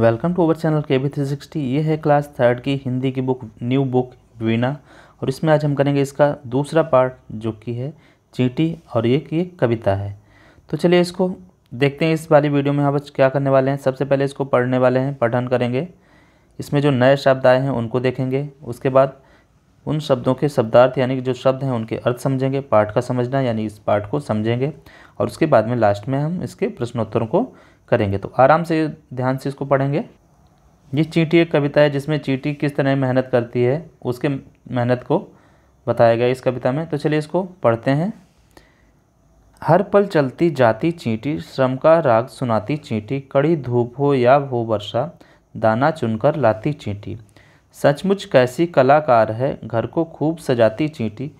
welcome to our channel K B three sixty ये है class third की हिंदी की बुक न्यू बुक वीणा और इसमें आज हम करेंगे इसका दूसरा पार्ट जो कि है चींटी और एक ये कविता है तो चलिए इसको देखते हैं इस वाली वीडियो में हम हाँ क्या करने वाले हैं सबसे पहले इसको पढ़ने वाले हैं पठन करेंगे इसमें जो नए शब्द आए हैं उनको देखेंगे उसके बाद उन शब्दों के शब्दार्थ यानी कि जो शब्द हैं उनके अर्थ समझेंगे पाठ का समझना यानी इस पाठ को समझेंगे और उसके बाद में लास्ट में हम इसके प्रश्नोत्तरों को करेंगे तो आराम से ध्यान से इसको पढ़ेंगे ये चींटी एक कविता है जिसमें चींटी किस तरह मेहनत करती है उसके मेहनत को बताया गया इस कविता में तो चलिए इसको पढ़ते हैं हर पल चलती जाती चींटी श्रम का राग सुनाती चींटी कड़ी धूप हो या हो वर्षा दाना चुनकर लाती चींटी सचमुच कैसी कलाकार है घर को खूब सजाती चींटी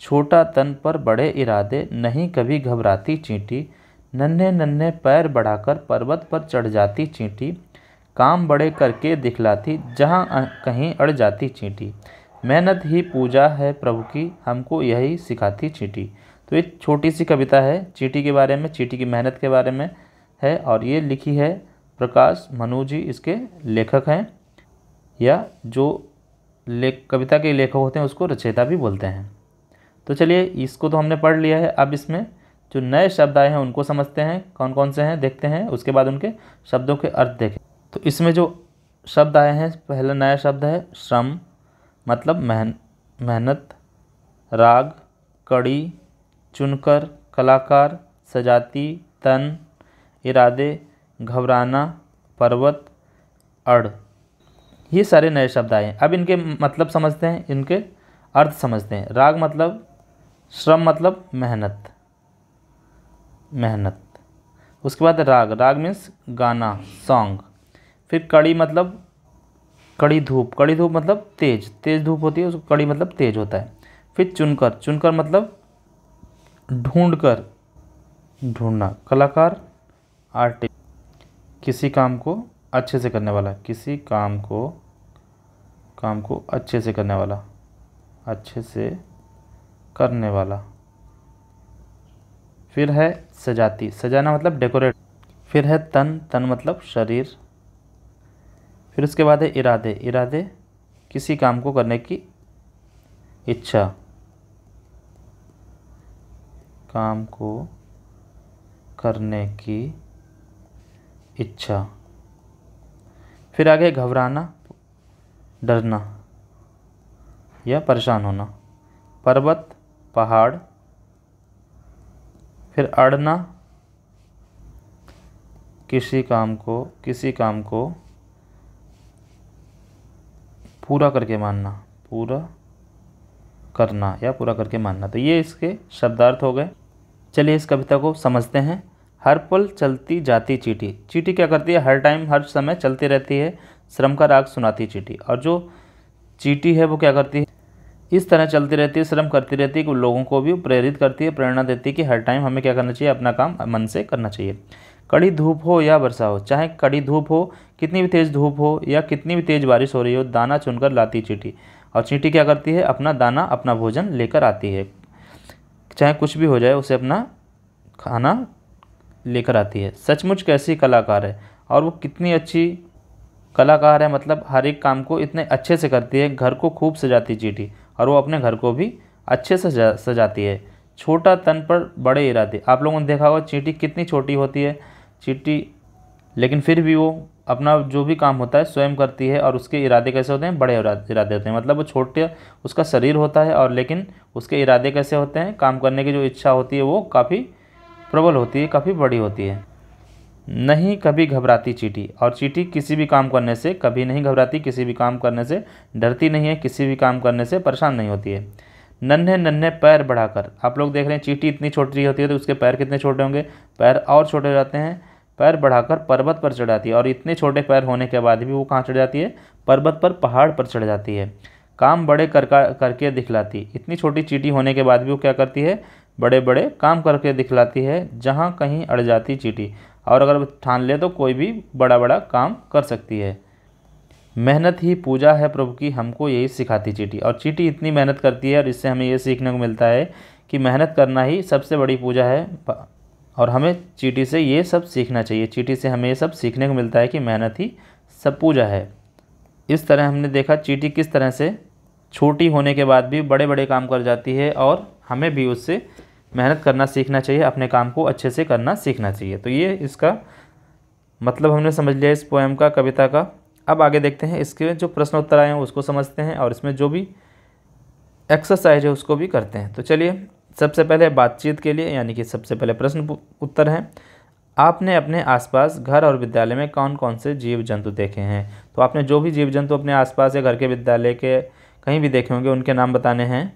छोटा तन पर बड़े इरादे नहीं कभी घबराती चींटी नन्हे नन्हे पैर बढ़ाकर पर्वत पर चढ़ जाती चींटी काम बड़े करके दिखलाती जहाँ कहीं अड़ जाती चींटी मेहनत ही पूजा है प्रभु की हमको यही सिखाती चींटी तो ये छोटी सी कविता है चींटी के बारे में चींटी की मेहनत के बारे में है और ये लिखी है प्रकाश मनु जी इसके लेखक हैं या जो लेख कविता के लेखक होते हैं उसको रचयिता भी बोलते हैं तो चलिए इसको तो हमने पढ़ लिया है अब इसमें जो नए शब्द आए हैं उनको समझते हैं कौन कौन से हैं देखते हैं उसके बाद उनके शब्दों के अर्थ देखें तो इसमें जो शब्द आए हैं पहला नया शब्द है श्रम मतलब मेहन मेहनत राग कड़ी चुनकर कलाकार सजाती तन इरादे घबराना पर्वत अड़ ये सारे नए शब्द आए हैं अब इनके मतलब समझते हैं इनके अर्थ समझते हैं राग मतलब श्रम मतलब मेहनत मेहनत उसके बाद राग राग मीन्स गाना सॉन्ग फिर कड़ी मतलब कड़ी धूप कड़ी धूप मतलब तेज तेज धूप होती है उसको कड़ी मतलब तेज होता है फिर चुनकर चुनकर मतलब ढूंढ कर ढूंढना कलाकार आर्टिस्ट किसी काम को अच्छे से करने वाला किसी काम को काम को अच्छे से करने वाला अच्छे से करने वाला फिर है सजाती सजाना मतलब डेकोरेट फिर है तन तन मतलब शरीर फिर उसके बाद है इरादे इरादे किसी काम को करने की इच्छा काम को करने की इच्छा फिर आगे घबराना डरना या परेशान होना पर्वत पहाड़ फिर अड़ना किसी काम को किसी काम को पूरा करके मानना पूरा करना या पूरा करके मानना तो ये इसके शब्दार्थ हो गए चलिए इस कविता को समझते हैं हर पल चलती जाती चीटी चीटी क्या करती है हर टाइम हर समय चलती रहती है श्रम का राग सुनाती चीटी और जो चीटी है वो क्या करती है इस तरह चलती रहती है श्रम करती रहती है कि लोगों को भी प्रेरित करती है प्रेरणा देती है कि हर टाइम हमें क्या करना चाहिए अपना काम मन से करना चाहिए कड़ी धूप हो या वर्षा हो चाहे कड़ी धूप हो कितनी भी तेज़ धूप हो या कितनी भी तेज़ बारिश हो रही हो दाना चुनकर लाती चींटी और चींटी क्या करती है अपना दाना अपना भोजन लेकर आती है चाहे कुछ भी हो जाए उसे अपना खाना लेकर आती है सचमुच कैसी कलाकार है और वो कितनी अच्छी कलाकार है मतलब हर एक काम को इतने अच्छे से करती है घर को खूब सजाती चींटी और वो अपने घर को भी अच्छे से सजा सजाती है छोटा तन पर बड़े इरादे आप लोगों ने देखा होगा चींटी कितनी छोटी होती है चींटी लेकिन फिर भी वो अपना जो भी काम होता है स्वयं करती है और उसके इरादे कैसे होते हैं बड़े इरादे होते हैं मतलब वो छोटे उसका शरीर होता है और लेकिन उसके इरादे कैसे होते हैं काम करने की जो इच्छा होती है वो काफ़ी प्रबल होती है काफ़ी बड़ी होती है नहीं कभी घबराती चीटी और चीटी किसी भी काम करने से कभी नहीं घबराती किसी भी काम करने से डरती नहीं है किसी भी काम करने से परेशान नहीं होती है नन्हे नन्हे पैर बढ़ाकर आप लोग देख रहे हैं चीटी इतनी छोटी होती है तो उसके पैर कितने छोटे होंगे पैर और छोटे हो जाते हैं पैर बढ़ाकर पर्वत पर चढ़ जाती है और इतने छोटे पैर होने के बाद भी वो कहाँ चढ़ जाती है पर्वत पर पहाड़ पर चढ़ जाती है काम बड़े कर करके दिखलाती इतनी छोटी चीटी होने के बाद भी वो क्या करती है बड़े बड़े काम करके दिखलाती है जहाँ कहीं अड़ जाती चीटी और अगर ठान ले तो कोई भी बड़ा बड़ा काम कर सकती है मेहनत ही पूजा है प्रभु की हमको यही सिखाती चीटी और चीटी इतनी मेहनत करती है और इससे हमें ये सीखने को मिलता है कि मेहनत करना ही सबसे बड़ी पूजा है और हमें चीटी से ये सब सीखना चाहिए चीटी से हमें ये सब सीखने को मिलता है कि मेहनत ही सब पूजा है इस तरह हमने देखा चीटी किस तरह से छोटी होने के बाद भी बड़े बड़े काम कर जाती है और हमें भी उससे मेहनत करना सीखना चाहिए अपने काम को अच्छे से करना सीखना चाहिए तो ये इसका मतलब हमने समझ लिया इस पोएम का कविता का अब आगे देखते हैं इसके जो प्रश्न उत्तर आए हैं उसको समझते हैं और इसमें जो भी एक्सरसाइज है उसको भी करते हैं तो चलिए सबसे पहले बातचीत के लिए यानी कि सबसे पहले प्रश्न उत्तर हैं आपने अपने आसपास घर और विद्यालय में कौन कौन से जीव जंतु देखे हैं तो आपने जो भी जीव जंतु अपने आसपास या घर के विद्यालय के कहीं भी देखे होंगे उनके नाम बताने हैं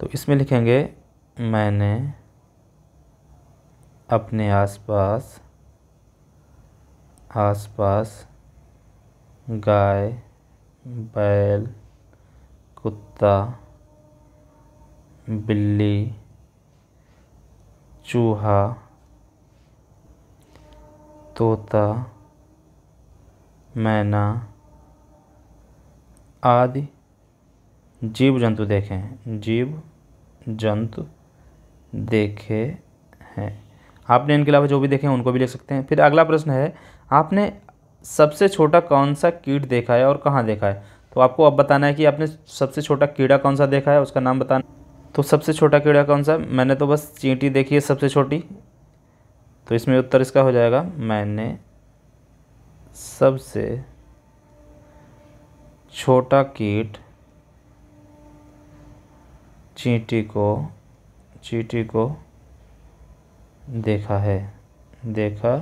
तो इसमें लिखेंगे मैंने अपने आसपास आसपास गाय बैल कुत्ता बिल्ली चूहा तोता मैना आदि जीव जंतु देखे हैं जीव जंतु देखे हैं आपने इनके अलावा जो भी देखे हैं उनको भी लिख सकते हैं फिर अगला प्रश्न है आपने सबसे छोटा कौन सा कीट देखा है और कहाँ देखा है तो आपको अब बताना है कि आपने सबसे छोटा कीड़ा कौन सा देखा है उसका नाम बताना तो सबसे छोटा कीड़ा कौन सा मैंने तो बस चींटी देखी है सबसे छोटी तो इसमें उत्तर इसका हो जाएगा मैंने सबसे छोटा कीट चींटी को चीटी को देखा है देखा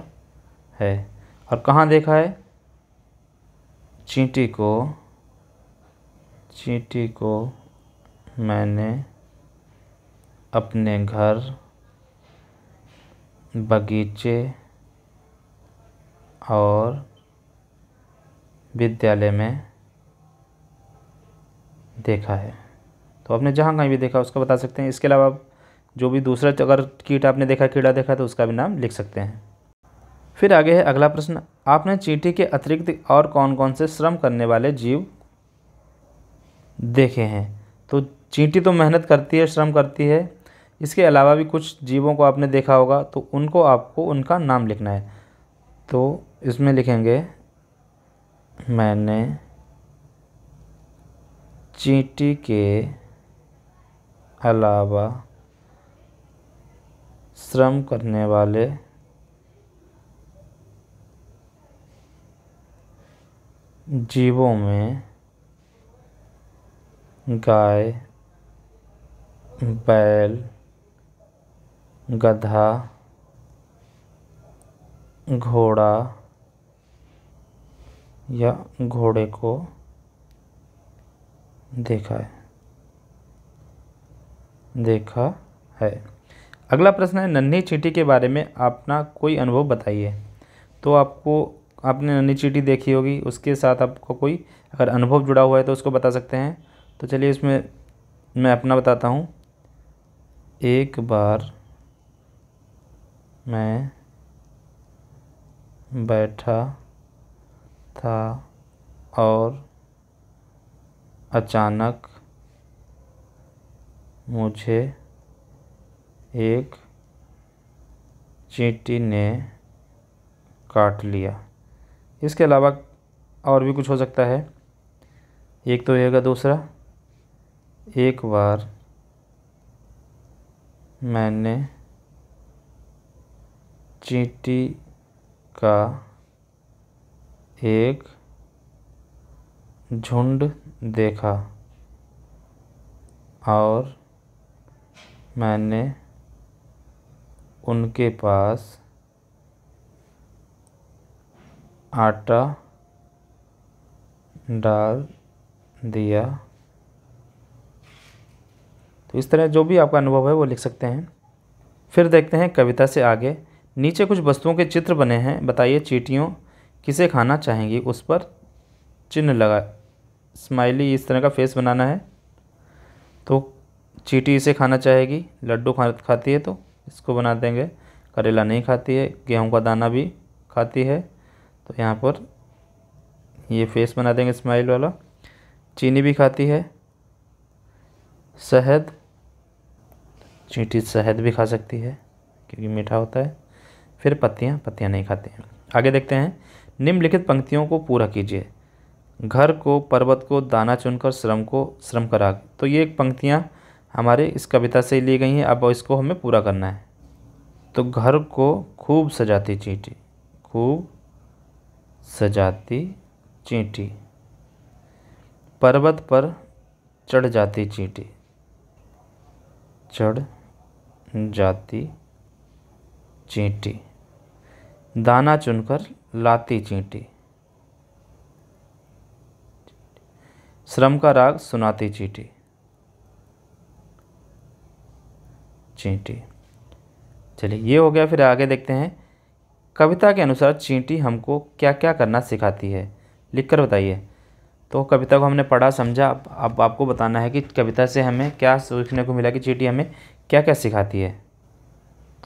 है और कहाँ देखा है चींटी को चींटी को मैंने अपने घर बगीचे और विद्यालय में देखा है तो आपने जहाँ कहीं भी देखा उसको बता सकते हैं इसके अलावा आप जो भी दूसरा अगर कीट आपने देखा कीड़ा देखा तो उसका भी नाम लिख सकते हैं फिर आगे है अगला प्रश्न आपने चींटी के अतिरिक्त और कौन कौन से श्रम करने वाले जीव देखे हैं तो चींटी तो मेहनत करती है श्रम करती है इसके अलावा भी कुछ जीवों को आपने देखा होगा तो उनको आपको उनका नाम लिखना है तो इसमें लिखेंगे मैंने चींटी के अलावा श्रम करने वाले जीवों में गाय बैल गधा घोड़ा या घोड़े को देखा है देखा है अगला प्रश्न है नन्ही चीटी के बारे में अपना कोई अनुभव बताइए तो आपको आपने नन्ही चीटी देखी होगी उसके साथ आपको कोई अगर अनुभव जुड़ा हुआ है तो उसको बता सकते हैं तो चलिए इसमें मैं अपना बताता हूँ एक बार मैं बैठा था और अचानक मुझे एक चींटी ने काट लिया इसके अलावा और भी कुछ हो सकता है एक तो येगा दूसरा एक बार मैंने चींटी का एक झुंड देखा और मैंने उनके पास आटा डाल दिया तो इस तरह जो भी आपका अनुभव है वो लिख सकते हैं फिर देखते हैं कविता से आगे नीचे कुछ वस्तुओं के चित्र बने हैं बताइए चीटियों किसे खाना चाहेंगी उस पर चिन्ह लगा स्माइली इस तरह का फेस बनाना है तो चीटी इसे खाना चाहेगी लड्डू खा खाती है तो इसको बना देंगे करेला नहीं खाती है गेहूं का दाना भी खाती है तो यहाँ पर ये फेस बना देंगे स्माइल वाला चीनी भी खाती है शहद चींटी शहद भी खा सकती है क्योंकि मीठा होता है फिर पत्तियाँ पत्तियाँ नहीं खाती हैं आगे देखते हैं निम्नलिखित पंक्तियों को पूरा कीजिए घर को पर्वत को दाना चुनकर श्रम को श्रम करा तो ये पंक्तियाँ हमारे इस कविता से ली गई हैं अब इसको हमें पूरा करना है तो घर को खूब सजाती चींटी खूब सजाती चींटी पर्वत पर चढ़ जाती चींटी चढ़ जाती चींटी दाना चुनकर लाती चींटी श्रम का राग सुनाती चींटी चींटी चलिए ये हो गया फिर आगे देखते हैं कविता के अनुसार चींटी हमको क्या क्या करना सिखाती है लिख कर बताइए तो कविता को हमने पढ़ा समझा अब आप, आपको बताना है कि कविता से हमें क्या सीखने को मिला कि चींटी हमें क्या क्या सिखाती है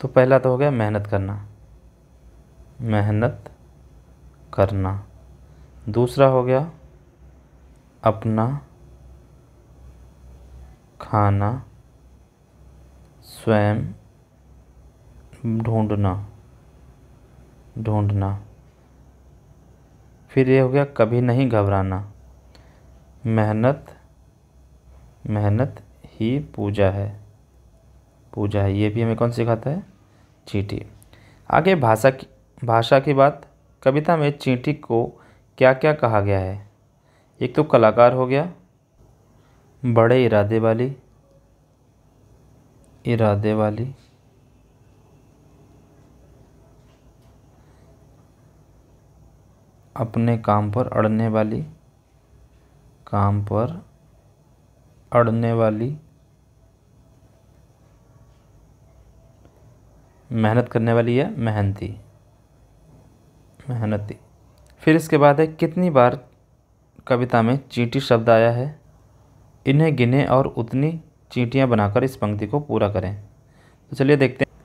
तो पहला तो हो गया मेहनत करना मेहनत करना दूसरा हो गया अपना खाना स्वयं ढूंढना ढूंढना फिर ये हो गया कभी नहीं घबराना मेहनत मेहनत ही पूजा है पूजा है ये भी हमें कौन सिखाता है चींटी आगे भाषा की भाषा की बात कविता में चींटी को क्या क्या कहा गया है एक तो कलाकार हो गया बड़े इरादे वाली इरादे वाली अपने काम पर अड़ने वाली काम पर अड़ने वाली मेहनत करने वाली है मेहनती मेहनती फिर इसके बाद है कितनी बार कविता में चींटी शब्द आया है इन्हें गिने और उतनी चींटियाँ बनाकर इस पंक्ति को पूरा करें तो चलिए देखते हैं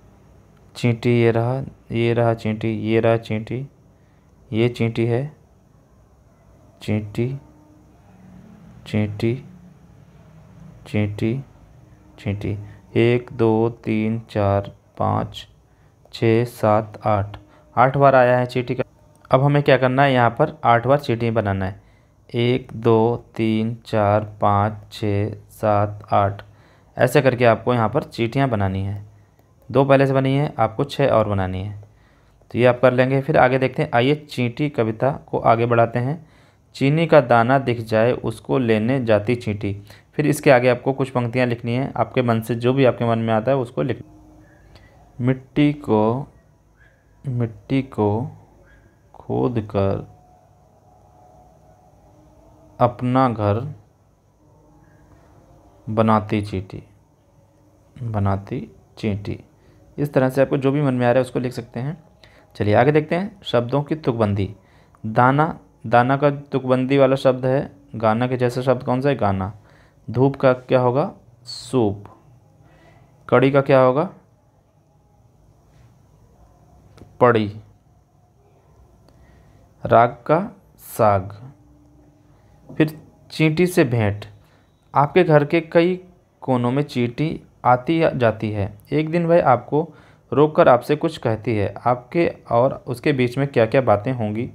चींटी ये रहा ये रहा चींटी ये रहा चींटी ये चींटी है चींटी चींटी चींटी चींटी एक दो तीन चार पाँच छः सात आठ आठ बार आया है चींटी का अब हमें क्या करना है यहाँ पर आठ बार चींटी बनाना है एक दो तीन चार पाँच छः सात आठ ऐसे करके आपको यहाँ पर चीटियाँ बनानी है दो पहले से बनी है आपको छः और बनानी है तो ये आप कर लेंगे फिर आगे देखते हैं आइए चींटी कविता को आगे बढ़ाते हैं चीनी का दाना दिख जाए उसको लेने जाती चींटी फिर इसके आगे आपको कुछ पंक्तियाँ लिखनी है आपके मन से जो भी आपके मन में आता है उसको लिख मिट्टी को मिट्टी को खोद कर अपना घर बनाती चीटी बनाती चींटी इस तरह से आपको जो भी मन में आ रहा है उसको लिख सकते हैं चलिए आगे देखते हैं शब्दों की तुकबंदी दाना दाना का तुकबंदी वाला शब्द है गाना के जैसा शब्द कौन सा है गाना धूप का क्या होगा सूप कड़ी का क्या होगा पड़ी राग का साग फिर चींटी से भेंट आपके घर के कई कोनों में चींटी आती जाती है एक दिन वह आपको रोक कर आपसे कुछ कहती है आपके और उसके बीच में क्या क्या बातें होंगी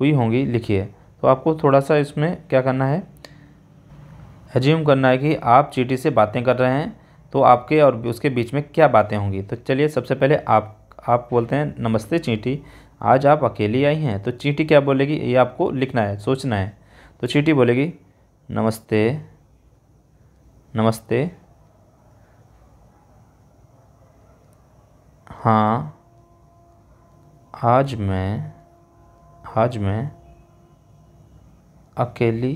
हुई होंगी लिखिए तो आपको थोड़ा सा इसमें क्या करना है हजीम करना है कि आप चीटी से बातें कर रहे हैं तो आपके और उसके बीच में क्या बातें होंगी तो चलिए सबसे पहले आप आप बोलते हैं नमस्ते चींटी आज आप अकेली आई हैं तो चींटी क्या बोलेगी ये आपको लिखना है सोचना है तो चींटी बोलेगी नमस्ते नमस्ते हाँ आज मैं आज मैं अकेली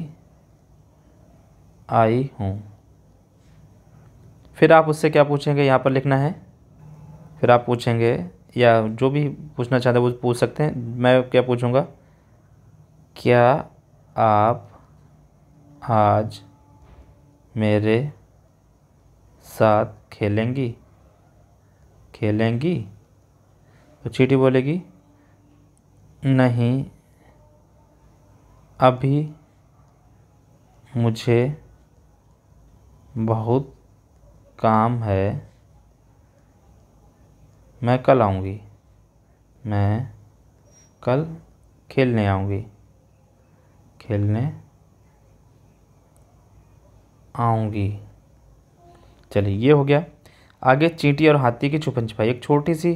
आई हूँ फिर आप उससे क्या पूछेंगे यहाँ पर लिखना है फिर आप पूछेंगे या जो भी पूछना चाहते हैं वो पूछ सकते हैं मैं क्या पूछूँगा क्या आप आज मेरे साथ खेलेंगी खेलेंगी तो चीटी बोलेगी नहीं अभी मुझे बहुत काम है मैं कल आऊँगी मैं कल खेलने आऊँगी खेलने आऊँगी चलिए ये हो गया आगे चींटी और हाथी की छुपन छुपाई एक छोटी सी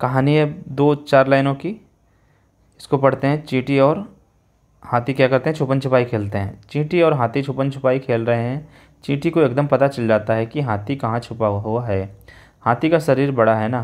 कहानी है दो चार लाइनों की इसको पढ़ते हैं चींटी और हाथी क्या करते हैं छुपन छुपाई खेलते हैं चींटी और हाथी छुपन छुपाई खेल रहे हैं चींटी को एकदम पता चल जाता है कि हाथी कहाँ छुपा हुआ है हाथी का शरीर बड़ा है ना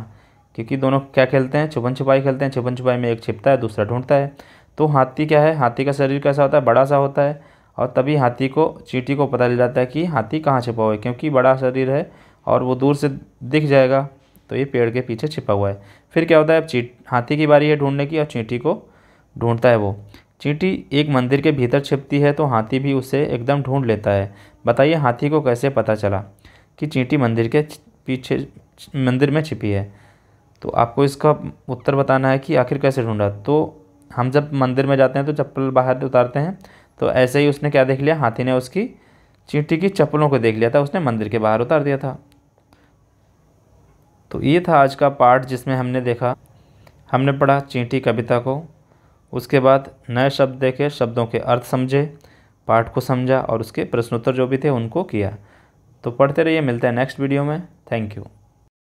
क्योंकि दोनों क्या खेलते हैं छुपन छुपाई खेलते हैं छुपन छुपाई में एक छिपता है दूसरा ढूंढता है तो हाथी क्या है हाथी का शरीर कैसा होता है बड़ा सा होता है और तभी हाथी को चींटी को पता चल जाता है कि हाथी कहाँ छिपा हुआ है क्योंकि बड़ा शरीर है और वो दूर से दिख जाएगा तो ये पेड़ के पीछे छिपा हुआ है फिर क्या होता है अब चीट हाथी की बारी है ढूंढने की और चींटी को ढूंढता है वो चींटी एक मंदिर के भीतर छिपती है तो हाथी भी उसे एकदम ढूंढ लेता है बताइए हाथी को कैसे पता चला कि चींटी मंदिर के पीछे मंदिर में छिपी है तो आपको इसका उत्तर बताना है कि आखिर कैसे ढूंढा तो हम जब मंदिर में जाते हैं तो चप्पल बाहर उतारते हैं तो ऐसे ही उसने क्या देख लिया हाथी ने उसकी चींटी की चप्पलों को देख लिया था उसने मंदिर के बाहर उतार दिया था तो ये था आज का पार्ट जिसमें हमने देखा हमने पढ़ा चींटी कविता को उसके बाद नए शब्द देखे शब्दों के अर्थ समझे पाठ को समझा और उसके प्रश्नोत्तर जो भी थे उनको किया तो पढ़ते रहिए मिलते हैं नेक्स्ट वीडियो में थैंक यू